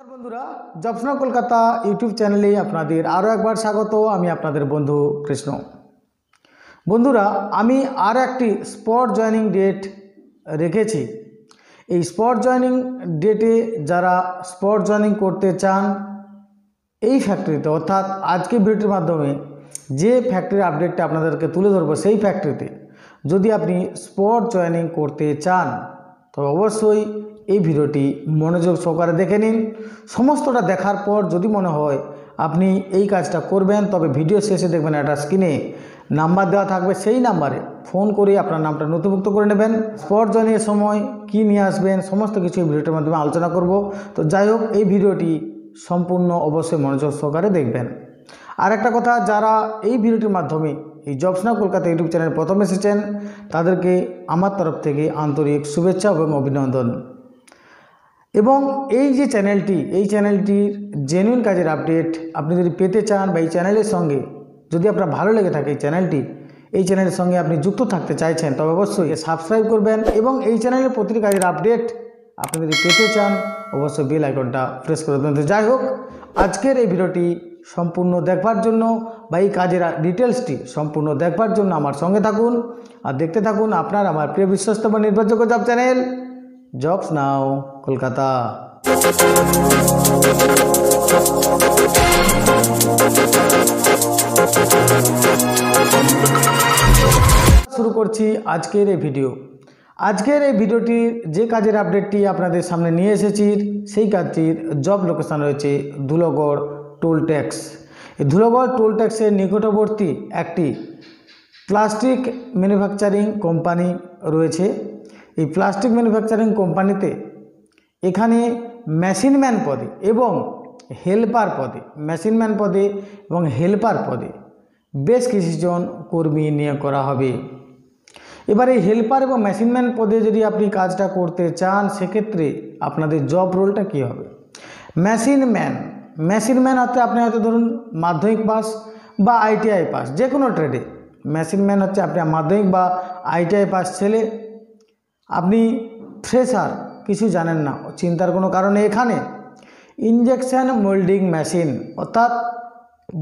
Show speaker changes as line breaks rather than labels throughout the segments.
নমস্কার বন্ধুরা জবসনা কলকাতা ইউটিউব চ্যানেলে আপনাদের আরও একবার স্বাগত আমি আপনাদের বন্ধু কৃষ্ণ বন্ধুরা আমি আর একটি স্পট জয়নিং ডেট রেখেছি এই স্পট জয়নিং ডেটে যারা স্পট জয়নিং করতে চান এই ফ্যাক্টরিতে অর্থাৎ আজকে ভিডিওটির মাধ্যমে যে ফ্যাক্টরির আপডেটটা আপনাদেরকে তুলে ধরবো সেই ফ্যাক্টরিতে যদি আপনি স্পট জয়নিং করতে চান তবে অবশ্যই এই ভিডিওটি মনোযোগ সহকারে দেখে নিন সমস্তটা দেখার পর যদি মনে হয় আপনি এই কাজটা করবেন তবে ভিডিও শেষে দেখবেন একটা স্ক্রিনে নাম্বার দেওয়া থাকবে সেই নাম্বারে ফোন করে আপনার নামটা নথিভুক্ত করে নেবেন জানিয়ে সময় কি নিয়ে আসবেন সমস্ত কিছু এই ভিডিওটির মাধ্যমে আলোচনা করব তো যাই হোক এই ভিডিওটি সম্পূর্ণ অবশ্যই মনোযোগ সহকারে দেখবেন আর একটা কথা যারা এই ভিডিওটির মাধ্যমে এই জবসনা কলকাতা ইউটিউব চ্যানেল প্রথম এসেছেন তাদেরকে আমার তরফ থেকে আন্তরিক শুভেচ্ছা এবং অভিনন্দন এবং এই যে চ্যানেলটি এই চ্যানেলটির জেনুইন কাজের আপডেট আপনি যদি পেতে চান বা এই চ্যানেলের সঙ্গে যদি আপনার ভালো লেগে থাকে এই চ্যানেলটি এই চ্যানেলের সঙ্গে আপনি যুক্ত থাকতে চাইছেন তবে অবশ্যই সাবস্ক্রাইব করবেন এবং এই চ্যানেলের প্রতিটি কাজের আপডেট আপনি যদি পেতে চান অবশ্যই বেল আইকনটা প্রেস করে দেন তো যাই হোক আজকের এই ভিডিওটি সম্পূর্ণ দেখবার জন্য বা এই কাজের ডিটেলসটি সম্পূর্ণ দেখবার জন্য আমার সঙ্গে থাকুন আর দেখতে থাকুন আপনার আমার প্রিয় বিশ্বস্ত বা নির্ভরযোগ্য job channel jobs now Kolkata শুরু করছি আজকের এই ভিডিও আজকের এই ভিডিওটির যে কাজের আপডেটটি আপনাদের সামনে নিয়ে এসেছি সেই কাজটির জব লোকেশান রয়েছে Dhulagarh toll tax Dhulagarh toll ট্যাক্সের নিকটবর্তী একটি প্লাস্টিক ম্যানুফ্যাকচারিং কোম্পানি রয়েছে এই প্লাস্টিক ম্যানুফ্যাকচারিং কোম্পানিতে এখানে মেশিনম্যান পদে এবং হেল্পার পদে মেশিনম্যান পদে এবং হেল্পার পদে বেশ কিছুজন কর্মী নিয়োগ করা হবে এবার এই হেল্পার এবং মেশিনম্যান পদে যদি আপনি কাজটা করতে চান সেক্ষেত্রে আপনাদের জব রোলটা কী হবে মেশিনম্যান মেশিনম্যান হচ্ছে আপনি হয়তো ধরুন মাধ্যমিক পাস বা আইটিআই পাস যে কোনো ট্রেডে মেশিনম্যান হচ্ছে আপনার মাধ্যমিক বা আইটিআই পাস ছেলে আপনি ফ্রেশার কিছু জানেন না চিন্তার কোনো কারণে এখানে ইঞ্জেকশান মোল্ডিং মেশিন অর্থাৎ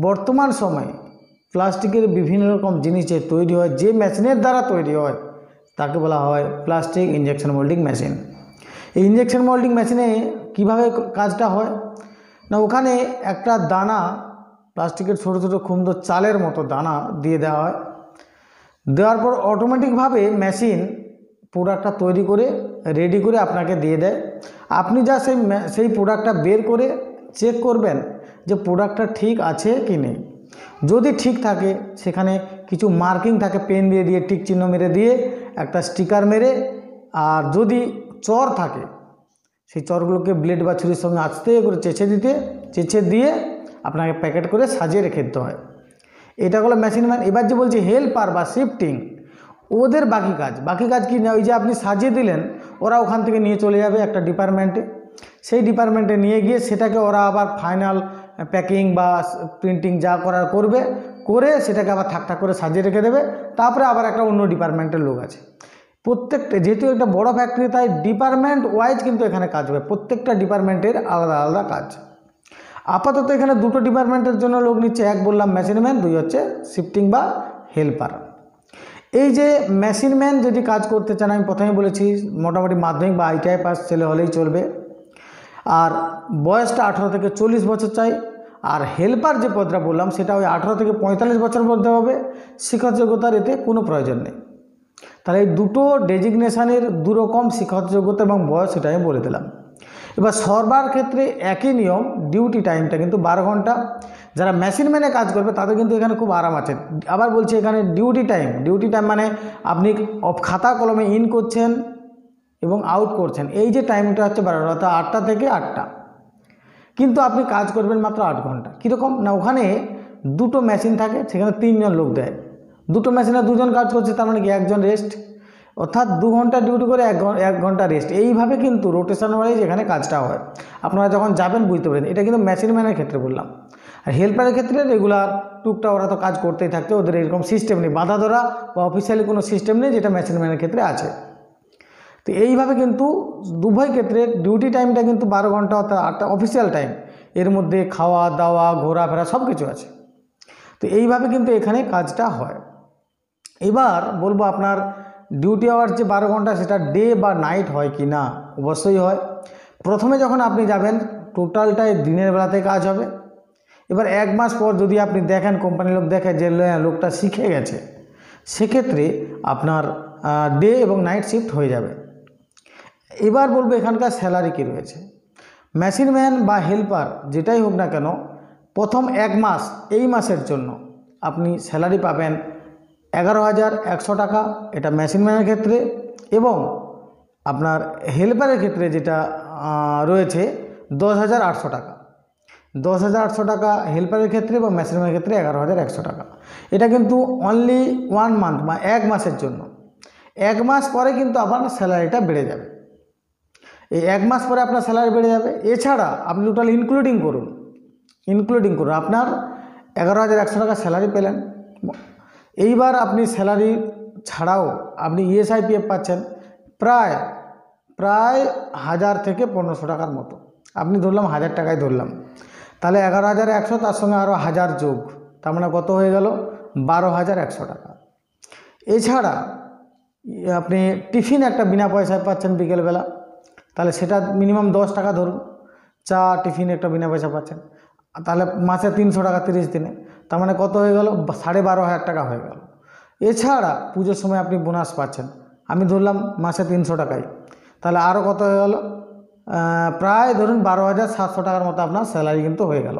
বর্তমান সময়ে প্লাস্টিকের বিভিন্ন রকম জিনিসের তৈরি হয় যে মেশিনের দ্বারা তৈরি হয় তাকে বলা হয় প্লাস্টিক ইঞ্জেকশন মোল্ডিং মেশিন এই ইঞ্জেকশন মোল্ডিং মেশিনে কিভাবে কাজটা হয় না ওখানে একটা দানা প্লাস্টিকের ছোটো ছোটো ক্ষুদ্র চালের মতো দানা দিয়ে দেওয়া হয় দেওয়ার পর অটোমেটিকভাবে মেশিন প্রোডাক্টটা তৈরি করে রেডি করে আপনাকে দিয়ে দেয় আপনি যা সেই সেই প্রোডাক্টটা বের করে চেক করবেন যে প্রোডাক্টটা ঠিক আছে কি নেই যদি ঠিক থাকে সেখানে কিছু মার্কিং থাকে পেন দিয়ে দিয়ে টিক চিহ্ন মেরে দিয়ে একটা স্টিকার মেরে আর যদি চর থাকে সেই চরগুলোকে ব্লেড বা ছুরির সঙ্গে আস্তে করে চেঁচে দিতে চেঁচে দিয়ে আপনাকে প্যাকেট করে সাজিয়ে রেখে দিতে হয় এটা হলো মেশিন ম্যান এবার যে বলছি হেল্পার বা শিফটিং ওদের বাকি কাজ বাকি কাজ কি না ওই যে আপনি সাজিয়ে দিলেন ওরা ওখান থেকে নিয়ে চলে যাবে একটা ডিপার্টমেন্টে সেই ডিপার্টমেন্টে নিয়ে গিয়ে সেটাকে ওরা আবার ফাইনাল প্যাকিং বা প্রিন্টিং যা করার করবে করে সেটাকে আবার থাক করে সাজিয়ে রেখে দেবে তারপরে আবার একটা অন্য ডিপার্টমেন্টের লোক আছে প্রত্যেকটা যেহেতু একটা বড় ফ্যাক্টরি তাই ডিপার্টমেন্ট ওয়াইজ কিন্তু এখানে কাজ হবে প্রত্যেকটা ডিপার্টমেন্টের আলাদা আলাদা কাজ আপাতত এখানে দুটো ডিপার্টমেন্টের জন্য লোক নিচ্ছে এক বললাম মেশিনম্যান দুই হচ্ছে শিফটিং বা হেল্পার এই যে মেশিনম্যান যদি কাজ করতে চান আমি প্রথমে বলেছি মোটামুটি মাধ্যমিক বা আইটিআই পাস ছেলে হলেই চলবে আর বয়সটা আঠেরো থেকে চল্লিশ বছর চাই আর হেল্পার যে পদটা বললাম সেটা ওই আঠেরো থেকে পঁয়তাল্লিশ বছর মধ্যে হবে শিক্ষক যোগ্যতার এতে কোনো প্রয়োজন নেই তাহলে এই দুটো ডেজিগনেশানের দুরকম শিক্ষক যোগ্যতা এবং বয়স সেটা আমি বলে দিলাম এবার সর্বার ক্ষেত্রে একই নিয়ম ডিউটি টাইমটা কিন্তু বারো ঘন্টা যারা মেশিন ম্যানে কাজ করবে তাদের কিন্তু এখানে খুব আরাম আছে আবার বলছি এখানে ডিউটি টাইম ডিউটি টাইম মানে আপনি খাতা কলমে ইন করছেন এবং আউট করছেন এই যে টাইমটা হচ্ছে বারোটা অর্থাৎ আটটা থেকে আটটা কিন্তু আপনি কাজ করবেন মাত্র আট ঘন্টা কীরকম না ওখানে দুটো মেশিন থাকে সেখানে তিনজন লোক দেয় দুটো মেশিনে দুজন কাজ করছে তার মানে কি একজন রেস্ট অর্থাৎ দু ঘন্টা ডিউটি করে এক এক ঘন্টা রেস্ট এইভাবে কিন্তু রোটেশন ওয়াইজ এখানে কাজটা হয় আপনারা যখন যাবেন বুঝতে পারেন এটা কিন্তু মেশিন ম্যানের ক্ষেত্রে বললাম আর হেল্পারের ক্ষেত্রে রেগুলার টুকটা ওরা তো কাজ করতেই থাকতে ওদের এরকম সিস্টেম নেই বাধা ধরা বা অফিসিয়ালি কোনো সিস্টেম নেই যেটা ম্যানেজম্যানের ক্ষেত্রে আছে তো এইভাবে কিন্তু উভয় ক্ষেত্রে ডিউটি টাইমটা কিন্তু বারো ঘন্টা অর্থাৎ আটটা অফিসিয়াল টাইম এর মধ্যে খাওয়া দাওয়া ঘোরাফেরা সব কিছু আছে তো এইভাবে কিন্তু এখানে কাজটা হয় এবার বলবো আপনার ডিউটি আওয়ার যে বারো ঘন্টা সেটা ডে বা নাইট হয় কি না অবশ্যই হয় প্রথমে যখন আপনি যাবেন টোটালটাই দিনের বেলাতে কাজ হবে এবার এক মাস পর যদি আপনি দেখেন কোম্পানির লোক দেখে যে লোকটা শিখে গেছে সেক্ষেত্রে আপনার ডে এবং নাইট শিফট হয়ে যাবে এবার বলবো এখানকার স্যালারি কী রয়েছে মেশিন ম্যান বা হেল্পার যেটাই হোক না কেন প্রথম এক মাস এই মাসের জন্য আপনি স্যালারি পাবেন এগারো হাজার একশো টাকা এটা মেশিন ম্যানের ক্ষেত্রে এবং আপনার হেল্পারের ক্ষেত্রে যেটা রয়েছে দশ হাজার আটশো টাকা দশ হাজার আটশো টাকা হেল্পারের ক্ষেত্রে বা মেশিনের ক্ষেত্রে এগারো হাজার একশো টাকা এটা কিন্তু অনলি ওয়ান মান্থ বা এক মাসের জন্য এক মাস পরে কিন্তু আপনার স্যালারিটা বেড়ে যাবে এই এক মাস পরে আপনার স্যালারি বেড়ে যাবে এছাড়া আপনি টোটাল ইনক্লুডিং করুন ইনক্লুডিং করুন আপনার এগারো হাজার একশো টাকা স্যালারি পেলেন এইবার আপনি স্যালারি ছাড়াও আপনি ইএসআইপিএফ e পাচ্ছেন প্রায় প্রায় হাজার থেকে পনেরোশো টাকার মতো আপনি ধরলাম হাজার টাকায় ধরলাম তাহলে এগারো হাজার একশো তার সঙ্গে আরও হাজার যোগ তার মানে কত হয়ে গেল বারো হাজার একশো টাকা এছাড়া আপনি টিফিন একটা বিনা পয়সায় পাচ্ছেন বিকেলবেলা তাহলে সেটা মিনিমাম দশ টাকা ধরুন চা টিফিন একটা বিনা পয়সা পাচ্ছেন তাহলে মাসে তিনশো টাকা তিরিশ দিনে তার মানে কত হয়ে গেল সাড়ে বারো হাজার টাকা হয়ে গেল এছাড়া পুজোর সময় আপনি বোনাস পাচ্ছেন আমি ধরলাম মাসে তিনশো টাকায় তাহলে আরও কত হয়ে গেলো প্রায় ধরুন বারো হাজার সাতশো টাকার মতো আপনার স্যালারি কিন্তু হয়ে গেল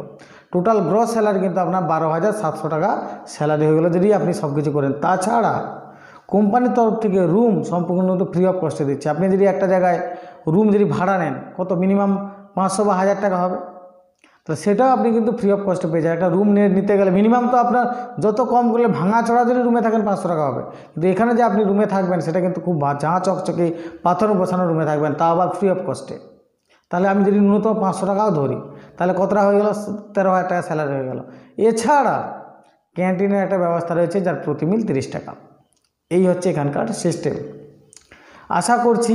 টোটাল গ্রস স্যালারি কিন্তু আপনার বারো হাজার সাতশো টাকা স্যালারি হয়ে গেলো যদি আপনি সব কিছু করেন তাছাড়া কোম্পানির তরফ থেকে রুম সম্পূর্ণ কিন্তু ফ্রি অফ কস্টে দিচ্ছে আপনি যদি একটা জায়গায় রুম যদি ভাড়া নেন কত মিনিমাম পাঁচশো বা হাজার টাকা হবে তো সেটাও আপনি কিন্তু ফ্রি অফ কস্টে পেয়ে যান একটা রুম নিয়ে নিতে গেলে মিনিমাম তো আপনার যত কম করলে ভাঙা চড়া যদি রুমে থাকেন পাঁচশো টাকা হবে কিন্তু এখানে যে আপনি রুমে থাকবেন সেটা কিন্তু খুব ঝাঁ চকচকে পাথর বসানো রুমে থাকবেন তা আবার ফ্রি অফ কস্টে তাহলে আমি যদি ন্যূনতম পাঁচশো টাকাও ধরি তাহলে কতটা হয়ে গেল তেরো হাজার টাকা স্যালারি হয়ে গেল এছাড়া ক্যান্টিনের একটা ব্যবস্থা রয়েছে যার প্রতি মিল তিরিশ টাকা এই হচ্ছে এখানকার সিস্টেম আশা করছি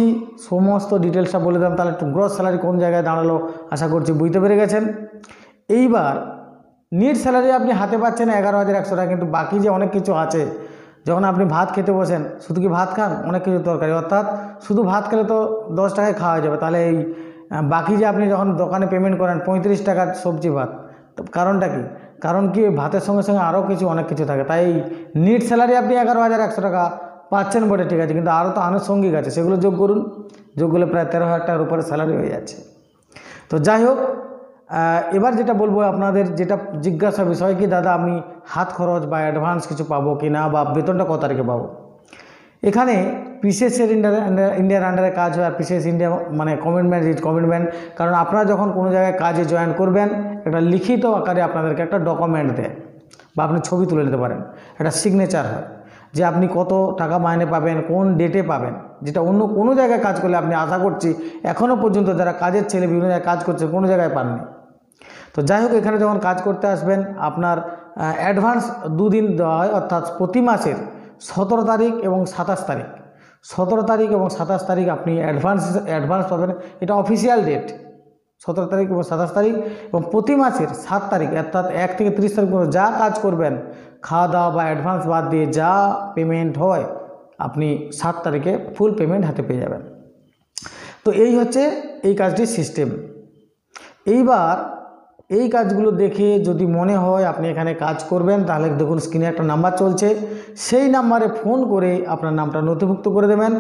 সমস্ত ডিটেলসটা বলে দিলাম তাহলে গ্রস স্যালারি কোন জায়গায় দাঁড়ালো আশা করছি বুঝতে পেরে গেছেন এইবার নিট স্যালারি আপনি হাতে পাচ্ছেন এগারো হাজার একশো টাকা কিন্তু বাকি যে অনেক কিছু আছে যখন আপনি ভাত খেতে বসেন শুধু কি ভাত খান অনেক কিছু দরকারি অর্থাৎ শুধু ভাত খেলে তো দশ টাকায় খাওয়া যাবে তাহলে এই হ্যাঁ, বাকি যে আপনি যখন দোকানে পেমেন্ট করেন পঁয়ত্রিশ টাকার সবজি ভাত কারণটা কি কারণ কি ভাতের সঙ্গে সঙ্গে আরও কিছু অনেক কিছু থাকে তাই নিট স্যালারি আপনি এগারো হাজার একশো টাকা পাচ্ছেন বটে ঠিক আছে কিন্তু আরও তো আনুষঙ্গিক আছে সেগুলো যোগ করুন যোগ করলে প্রায় তেরো হাজার টাকার উপরে স্যালারি হয়ে যাচ্ছে তো যাই হোক এবার যেটা বলবো আপনাদের যেটা জিজ্ঞাসা বিষয় কি দাদা আমি হাত খরচ বা অ্যাডভান্স কিছু পাবো কি না বা বেতনটা কত তারিখে পাবো এখানে পিসিএসের ইন্ডিয়ার ইন্ডিয়ার আন্ডারে কাজ হয় পিসিএস ইন্ডিয়া মানে কমিটমেন্ট ইজ কমিটমেন্ট কারণ আপনারা যখন কোনো জায়গায় কাজে জয়েন করবেন একটা লিখিত আকারে আপনাদেরকে একটা ডকুমেন্ট দেয় বা আপনি ছবি তুলে নিতে পারেন একটা সিগনেচার হয় যে আপনি কত টাকা মাইনে পাবেন কোন ডেটে পাবেন যেটা অন্য কোনো জায়গায় কাজ করলে আপনি আশা করছি এখনও পর্যন্ত যারা কাজের ছেলে বিভিন্ন জায়গায় কাজ করছে কোনো জায়গায় পাননি তো যাই হোক এখানে যখন কাজ করতে আসবেন আপনার অ্যাডভান্স দুদিন দেওয়া হয় অর্থাৎ প্রতি মাসের সতেরো তারিখ এবং সাতাশ তারিখ সতেরো তারিখ এবং সাতাশ তারিখ আপনি অ্যাডভান্স অ্যাডভান্স পাবেন এটা অফিসিয়াল ডেট সতেরো তারিখ এবং সাতাশ তারিখ এবং প্রতি মাসের সাত তারিখ অর্থাৎ এক থেকে তিরিশ তারিখ পর্যন্ত যা কাজ করবেন খাওয়া দাওয়া বা অ্যাডভান্স বাদ দিয়ে যা পেমেন্ট হয় আপনি সাত তারিখে ফুল পেমেন্ট হাতে পেয়ে যাবেন তো এই হচ্ছে এই কাজটির সিস্টেম এইবার এই কাজগুলো দেখে যদি মনে হয় আপনি এখানে কাজ করবেন তাহলে দেখুন স্ক্রিনে একটা নাম্বার চলছে সেই নাম্বারে ফোন করে আপনার নামটা নথিভুক্ত করে দেবেন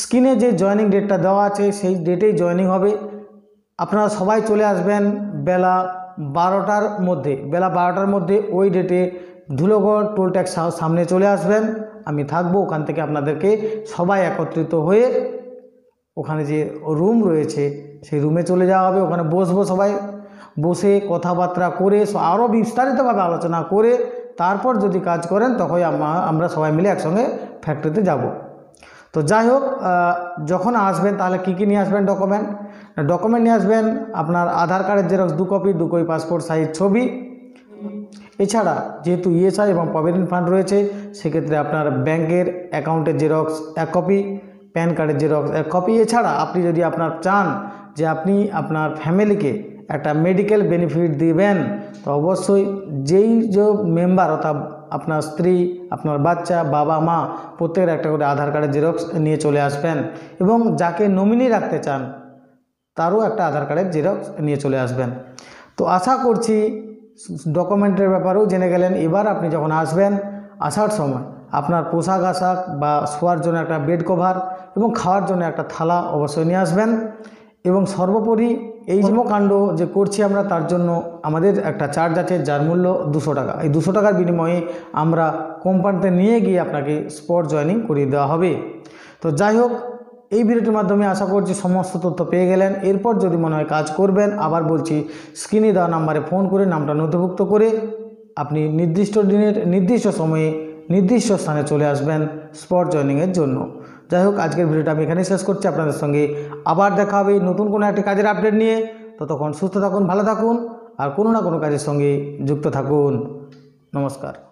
স্ক্রিনে যে জয়নিং ডেটটা দেওয়া আছে সেই ডেটেই জয়নিং হবে আপনারা সবাই চলে আসবেন বেলা বারোটার মধ্যে বেলা বারোটার মধ্যে ওই ডেটে ধুলোগড় টোল ট্যাক্স সামনে চলে আসবেন আমি থাকবো ওখান থেকে আপনাদেরকে সবাই একত্রিত হয়ে ওখানে যে রুম রয়েছে সেই রুমে চলে যাওয়া হবে ওখানে বসবো সবাই বসে কথাবার্তা করে আরও বিস্তারিতভাবে আলোচনা করে তারপর যদি কাজ করেন তখন আমরা সবাই মিলে একসঙ্গে ফ্যাক্টরিতে যাব। তো যাই হোক যখন আসবেন তাহলে কি কী নিয়ে আসবেন ডকুমেন্ট ডকুমেন্ট নিয়ে আসবেন আপনার আধার কার্ডের জেরক্স দু কপি দু কপি পাসপোর্ট সাইজ ছবি এছাড়া যেহেতু ইএসআই e এবং প্রভিডেন্ট ফান্ড রয়েছে সেক্ষেত্রে আপনার ব্যাংকের অ্যাকাউন্টের জেরক্স এক কপি প্যান কার্ডের জেরক্স এক কপি এছাড়া আপনি যদি আপনার চান যে আপনি আপনার ফ্যামিলিকে একটা মেডিকেল বেনিফিট দিবেন তো অবশ্যই যেই যে মেম্বার অর্থাৎ আপনার স্ত্রী আপনার বাচ্চা বাবা মা প্রত্যেকের একটা করে আধার কার্ডের জেরক্স নিয়ে চলে আসবেন এবং যাকে নমিনি রাখতে চান তারও একটা আধার কার্ডের জেরক্স নিয়ে চলে আসবেন তো আশা করছি ডকুমেন্টের ব্যাপারেও জেনে গেলেন এবার আপনি যখন আসবেন আসার সময় আপনার পোশাক আশাক বা শোয়ার জন্য একটা বেড কভার এবং খাওয়ার জন্য একটা থালা অবশ্যই নিয়ে আসবেন এবং সর্বোপরি এই কর্মকাণ্ড যে করছি আমরা তার জন্য আমাদের একটা চার্জ আছে যার মূল্য দুশো টাকা এই দুশো টাকার বিনিময়ে আমরা কোম্পানিতে নিয়ে গিয়ে আপনাকে স্পট জয়নিং করিয়ে দেওয়া হবে তো যাই হোক এই ভিডিওটির মাধ্যমে আশা করছি সমস্ত তথ্য পেয়ে গেলেন এরপর যদি মনে হয় কাজ করবেন আবার বলছি স্ক্রিনে দেওয়া নাম্বারে ফোন করে নামটা নথিভুক্ত করে আপনি নির্দিষ্ট দিনের নির্দিষ্ট সময়ে নির্দিষ্ট স্থানে চলে আসবেন স্পট জয়নিংয়ের জন্য যাই হোক আজকের ভিডিওটা আমি এখানেই শেষ করছি আপনাদের সঙ্গে আবার দেখা হবে নতুন কোনো একটি কাজের আপডেট নিয়ে ততক্ষণ সুস্থ থাকুন ভালো থাকুন আর কোনো না কোনো কাজের সঙ্গে যুক্ত থাকুন নমস্কার